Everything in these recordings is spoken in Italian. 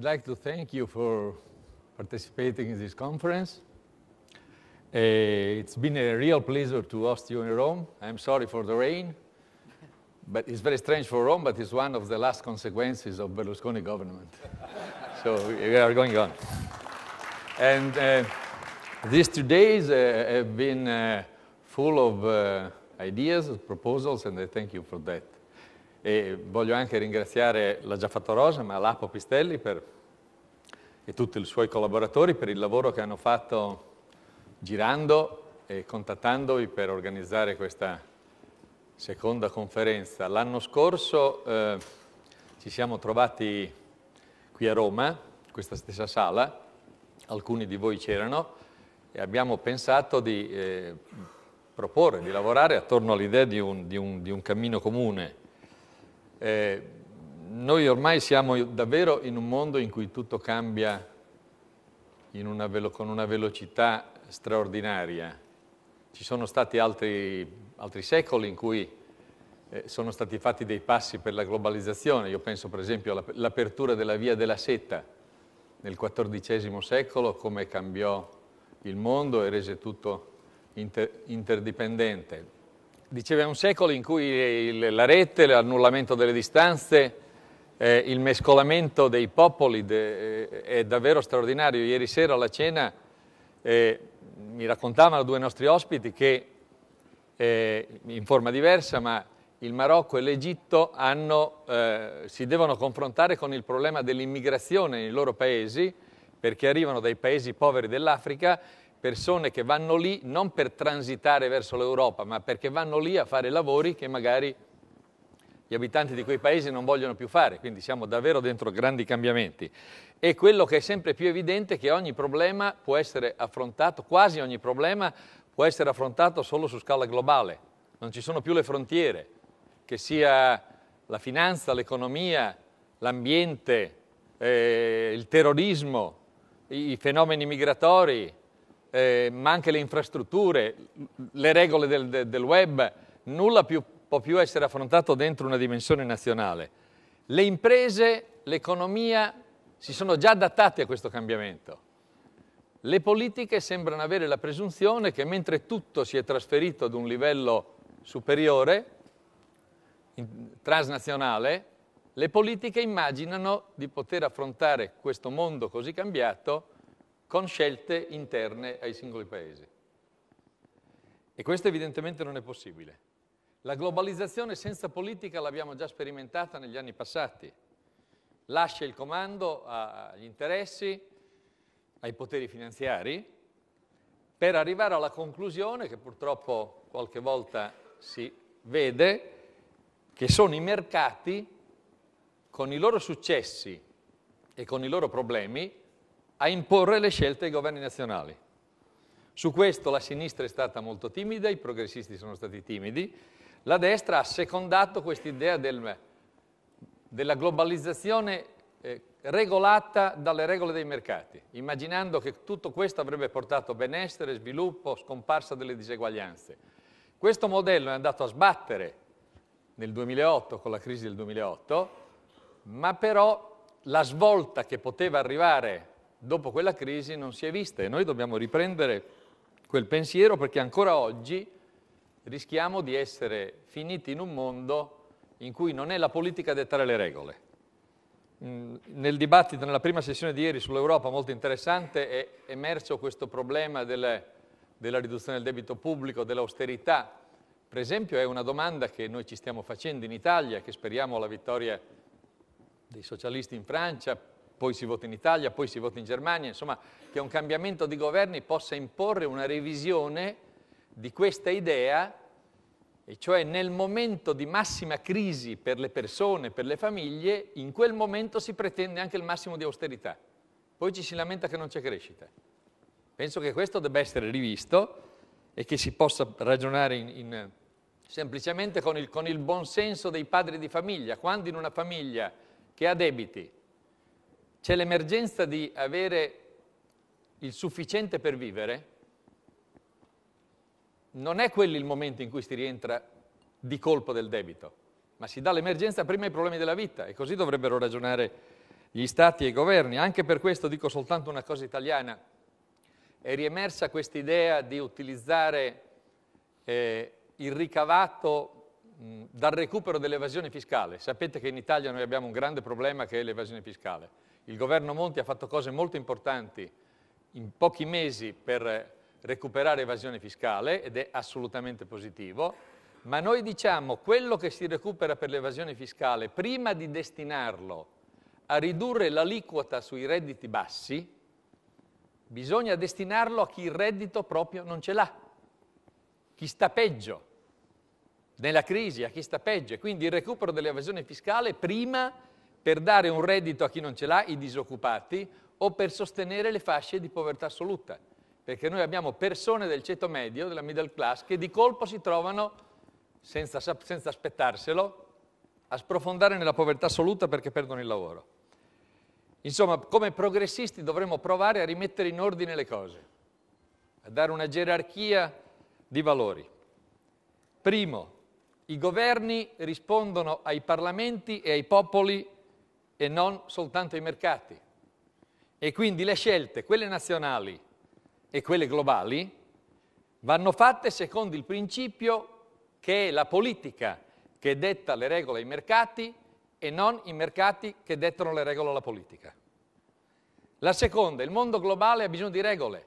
I'd like to thank you for participating in this conference. Uh, it's been a real pleasure to host you in Rome. I'm sorry for the rain, but it's very strange for Rome, but it's one of the last consequences of Berlusconi government. so we are going on. And uh, these two days uh, have been uh, full of uh, ideas, proposals, and I thank you for that. e voglio anche ringraziare, l'ha già fatto Rosa, ma Lapo Pistelli per, e tutti i suoi collaboratori per il lavoro che hanno fatto girando e contattandovi per organizzare questa seconda conferenza. L'anno scorso eh, ci siamo trovati qui a Roma, in questa stessa sala, alcuni di voi c'erano, e abbiamo pensato di eh, proporre, di lavorare attorno all'idea di, di, di un cammino comune, eh, noi ormai siamo davvero in un mondo in cui tutto cambia una con una velocità straordinaria. Ci sono stati altri, altri secoli in cui eh, sono stati fatti dei passi per la globalizzazione. Io penso per esempio all'apertura della via della seta nel XIV secolo, come cambiò il mondo e rese tutto inter interdipendente. Diceva, è un secolo in cui il, la rete, l'annullamento delle distanze, eh, il mescolamento dei popoli de, eh, è davvero straordinario. Ieri sera alla cena eh, mi raccontavano due nostri ospiti che, eh, in forma diversa, ma il Marocco e l'Egitto eh, si devono confrontare con il problema dell'immigrazione nei loro paesi, perché arrivano dai paesi poveri dell'Africa persone che vanno lì non per transitare verso l'Europa, ma perché vanno lì a fare lavori che magari gli abitanti di quei paesi non vogliono più fare, quindi siamo davvero dentro grandi cambiamenti. E quello che è sempre più evidente è che ogni problema può essere affrontato, quasi ogni problema può essere affrontato solo su scala globale, non ci sono più le frontiere, che sia la finanza, l'economia, l'ambiente, eh, il terrorismo, i fenomeni migratori, eh, ma anche le infrastrutture, le regole del, del, del web, nulla più, può più essere affrontato dentro una dimensione nazionale. Le imprese, l'economia si sono già adattate a questo cambiamento. Le politiche sembrano avere la presunzione che mentre tutto si è trasferito ad un livello superiore, transnazionale, le politiche immaginano di poter affrontare questo mondo così cambiato con scelte interne ai singoli paesi. E questo evidentemente non è possibile. La globalizzazione senza politica l'abbiamo già sperimentata negli anni passati. Lascia il comando agli interessi, ai poteri finanziari, per arrivare alla conclusione, che purtroppo qualche volta si vede, che sono i mercati, con i loro successi e con i loro problemi, a imporre le scelte ai governi nazionali. Su questo la sinistra è stata molto timida, i progressisti sono stati timidi, la destra ha secondato quest'idea del, della globalizzazione eh, regolata dalle regole dei mercati, immaginando che tutto questo avrebbe portato benessere, sviluppo, scomparsa delle diseguaglianze. Questo modello è andato a sbattere nel 2008, con la crisi del 2008, ma però la svolta che poteva arrivare dopo quella crisi non si è vista e noi dobbiamo riprendere quel pensiero perché ancora oggi rischiamo di essere finiti in un mondo in cui non è la politica a dettare le regole. Mm, nel dibattito, nella prima sessione di ieri sull'Europa, molto interessante, è emerso questo problema delle, della riduzione del debito pubblico, dell'austerità. Per esempio è una domanda che noi ci stiamo facendo in Italia, che speriamo la vittoria dei socialisti in Francia poi si vota in Italia, poi si vota in Germania, insomma che un cambiamento di governi possa imporre una revisione di questa idea, e cioè nel momento di massima crisi per le persone, per le famiglie, in quel momento si pretende anche il massimo di austerità. Poi ci si lamenta che non c'è crescita. Penso che questo debba essere rivisto e che si possa ragionare in, in, semplicemente con il, con il buon senso dei padri di famiglia. Quando in una famiglia che ha debiti, c'è l'emergenza di avere il sufficiente per vivere, non è quello il momento in cui si rientra di colpo del debito, ma si dà l'emergenza prima ai problemi della vita e così dovrebbero ragionare gli stati e i governi. Anche per questo dico soltanto una cosa italiana, è riemersa questa idea di utilizzare eh, il ricavato mh, dal recupero dell'evasione fiscale. Sapete che in Italia noi abbiamo un grande problema che è l'evasione fiscale. Il governo Monti ha fatto cose molto importanti in pochi mesi per recuperare evasione fiscale ed è assolutamente positivo, ma noi diciamo quello che si recupera per l'evasione fiscale, prima di destinarlo a ridurre l'aliquota sui redditi bassi, bisogna destinarlo a chi il reddito proprio non ce l'ha, chi sta peggio nella crisi, a chi sta peggio. Quindi il recupero dell'evasione fiscale prima per dare un reddito a chi non ce l'ha, i disoccupati, o per sostenere le fasce di povertà assoluta. Perché noi abbiamo persone del ceto medio, della middle class, che di colpo si trovano, senza, senza aspettarselo, a sprofondare nella povertà assoluta perché perdono il lavoro. Insomma, come progressisti dovremmo provare a rimettere in ordine le cose, a dare una gerarchia di valori. Primo, i governi rispondono ai parlamenti e ai popoli e non soltanto i mercati. E quindi le scelte, quelle nazionali e quelle globali, vanno fatte secondo il principio che è la politica che detta le regole ai mercati e non i mercati che dettano le regole alla politica. La seconda, il mondo globale ha bisogno di regole,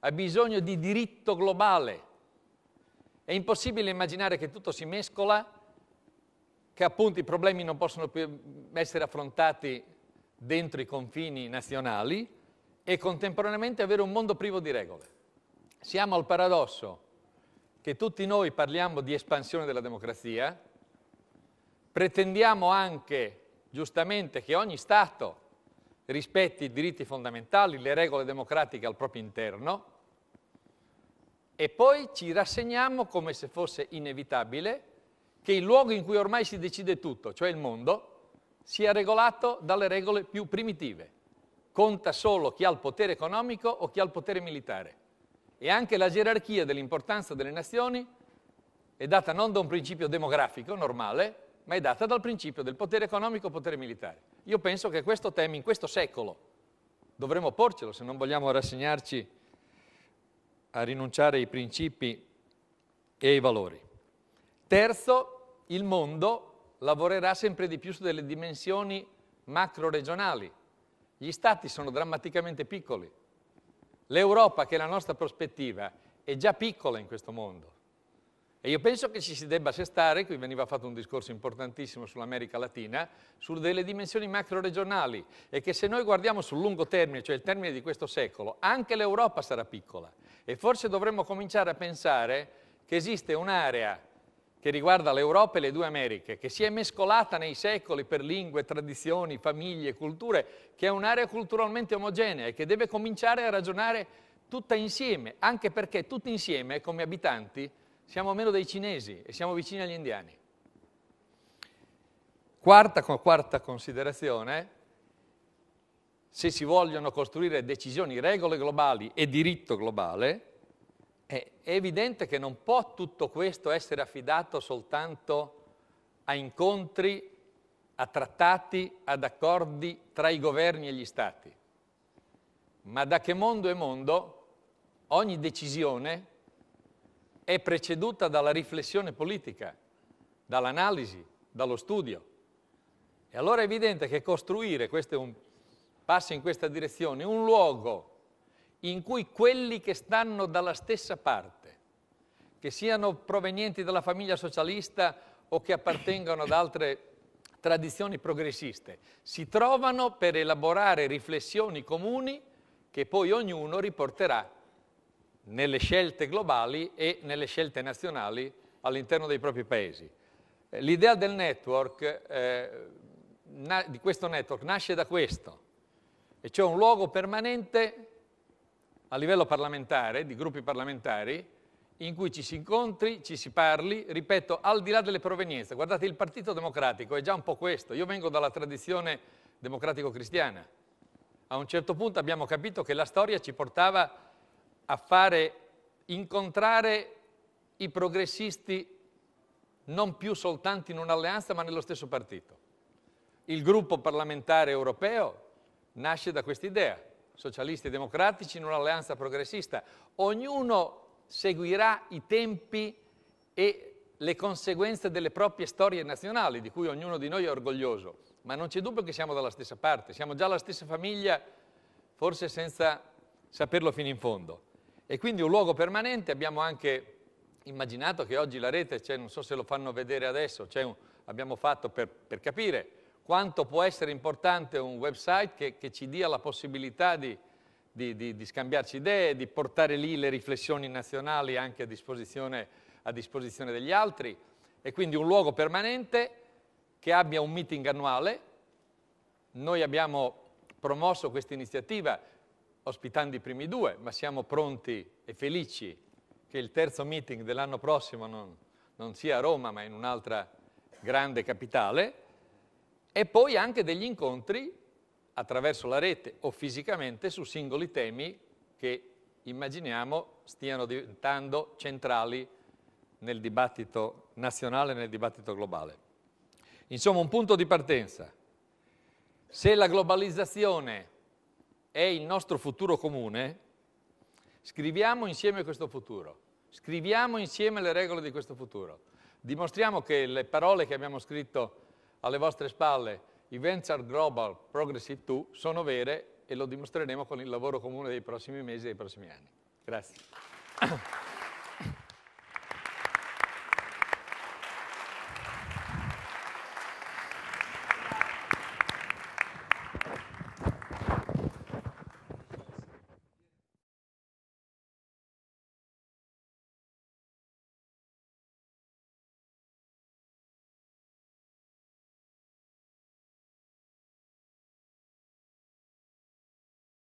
ha bisogno di diritto globale. È impossibile immaginare che tutto si mescola che appunto i problemi non possono più essere affrontati dentro i confini nazionali e contemporaneamente avere un mondo privo di regole. Siamo al paradosso che tutti noi parliamo di espansione della democrazia, pretendiamo anche giustamente che ogni Stato rispetti i diritti fondamentali, le regole democratiche al proprio interno e poi ci rassegniamo come se fosse inevitabile che il luogo in cui ormai si decide tutto, cioè il mondo, sia regolato dalle regole più primitive. Conta solo chi ha il potere economico o chi ha il potere militare. E anche la gerarchia dell'importanza delle nazioni è data non da un principio demografico normale, ma è data dal principio del potere economico e potere militare. Io penso che questo tema in questo secolo dovremmo porcelo se non vogliamo rassegnarci a rinunciare ai principi e ai valori. Terzo, il mondo lavorerà sempre di più su delle dimensioni macro-regionali. Gli stati sono drammaticamente piccoli. L'Europa, che è la nostra prospettiva, è già piccola in questo mondo. E io penso che ci si debba assestare, qui veniva fatto un discorso importantissimo sull'America Latina, su delle dimensioni macro-regionali e che se noi guardiamo sul lungo termine, cioè il termine di questo secolo, anche l'Europa sarà piccola e forse dovremmo cominciare a pensare che esiste un'area che riguarda l'Europa e le due Americhe, che si è mescolata nei secoli per lingue, tradizioni, famiglie, culture, che è un'area culturalmente omogenea e che deve cominciare a ragionare tutta insieme, anche perché tutti insieme, come abitanti, siamo meno dei cinesi e siamo vicini agli indiani. Quarta, quarta considerazione, se si vogliono costruire decisioni, regole globali e diritto globale, è evidente che non può tutto questo essere affidato soltanto a incontri, a trattati, ad accordi tra i governi e gli stati. Ma da che mondo è mondo, ogni decisione è preceduta dalla riflessione politica, dall'analisi, dallo studio. E allora è evidente che costruire, questo è un passo in questa direzione, un luogo in cui quelli che stanno dalla stessa parte, che siano provenienti dalla famiglia socialista o che appartengano ad altre tradizioni progressiste, si trovano per elaborare riflessioni comuni che poi ognuno riporterà nelle scelte globali e nelle scelte nazionali all'interno dei propri paesi. L'idea del network, eh, di questo network, nasce da questo, e cioè un luogo permanente a livello parlamentare, di gruppi parlamentari, in cui ci si incontri, ci si parli, ripeto, al di là delle provenienze. Guardate, il Partito Democratico è già un po' questo. Io vengo dalla tradizione democratico-cristiana. A un certo punto abbiamo capito che la storia ci portava a fare incontrare i progressisti non più soltanto in un'alleanza, ma nello stesso partito. Il gruppo parlamentare europeo nasce da questa idea socialisti e democratici in un'alleanza progressista. Ognuno seguirà i tempi e le conseguenze delle proprie storie nazionali, di cui ognuno di noi è orgoglioso. Ma non c'è dubbio che siamo dalla stessa parte, siamo già la stessa famiglia, forse senza saperlo fino in fondo. E quindi un luogo permanente, abbiamo anche immaginato che oggi la rete, cioè non so se lo fanno vedere adesso, cioè un, abbiamo fatto per, per capire, quanto può essere importante un website che, che ci dia la possibilità di, di, di, di, scambiarci idee, di portare lì le riflessioni nazionali anche a disposizione, a disposizione degli altri e quindi un luogo permanente che abbia un meeting annuale. Noi abbiamo promosso questa iniziativa ospitando i primi due, ma siamo pronti e felici che il terzo meeting dell'anno prossimo non, non sia a Roma, ma in un'altra grande capitale e poi anche degli incontri attraverso la rete o fisicamente su singoli temi che immaginiamo stiano diventando centrali nel dibattito nazionale, nel dibattito globale. Insomma, un punto di partenza. Se la globalizzazione è il nostro futuro comune, scriviamo insieme questo futuro, scriviamo insieme le regole di questo futuro, dimostriamo che le parole che abbiamo scritto alle vostre spalle, i Venture Global Progressive 2 sono vere e lo dimostreremo con il lavoro comune dei prossimi mesi e dei prossimi anni. Grazie.